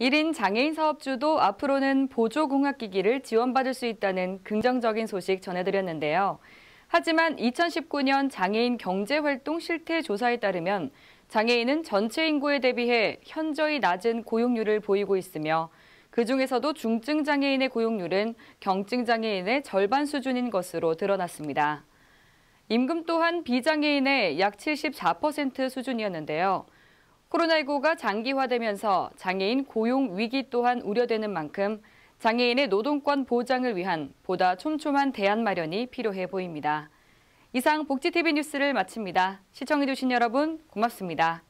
1인 장애인 사업주도 앞으로는 보조공학기기를 지원받을 수 있다는 긍정적인 소식 전해드렸는데요. 하지만 2019년 장애인 경제활동 실태 조사에 따르면 장애인은 전체 인구에 대비해 현저히 낮은 고용률을 보이고 있으며 그중에서도 중증 장애인의 고용률은 경증 장애인의 절반 수준인 것으로 드러났습니다. 임금 또한 비장애인의 약 74% 수준이었는데요. 코로나19가 장기화되면서 장애인 고용 위기 또한 우려되는 만큼 장애인의 노동권 보장을 위한 보다 촘촘한 대안 마련이 필요해 보입니다. 이상 복지TV 뉴스를 마칩니다. 시청해주신 여러분 고맙습니다.